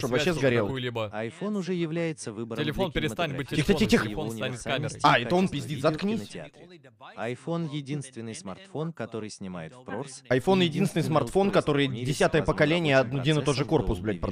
чтобы вообще сгорел. либо Айфон уже является выбором Телефон для перестань быть телефоном, тихо, тихо. телефон стань камерой. А, это он пиздит, заткнись. Айфон единственный смартфон, который снимает в прорс. Айфон единственный смартфон, который десятое поколение один и тот же корпус, блядь, продает.